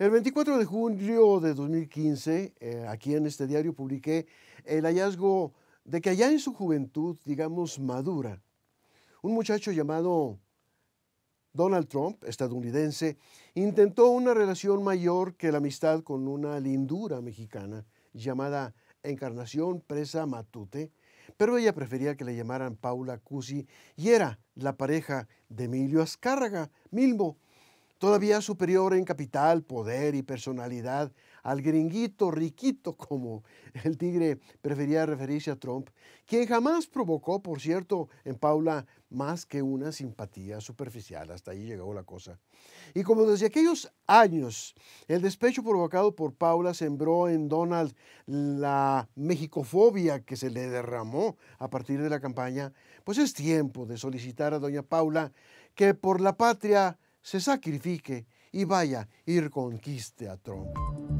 El 24 de junio de 2015, eh, aquí en este diario publiqué el hallazgo de que allá en su juventud, digamos madura, un muchacho llamado Donald Trump, estadounidense, intentó una relación mayor que la amistad con una lindura mexicana llamada Encarnación Presa Matute, pero ella prefería que le llamaran Paula Cusi y era la pareja de Emilio Azcárraga, Milmo, todavía superior en capital, poder y personalidad al gringuito riquito, como el tigre prefería referirse a Trump, quien jamás provocó, por cierto, en Paula más que una simpatía superficial. Hasta ahí llegó la cosa. Y como desde aquellos años el despecho provocado por Paula sembró en Donald la mexicofobia que se le derramó a partir de la campaña, pues es tiempo de solicitar a doña Paula que por la patria se sacrifique y vaya y conquiste a Trump.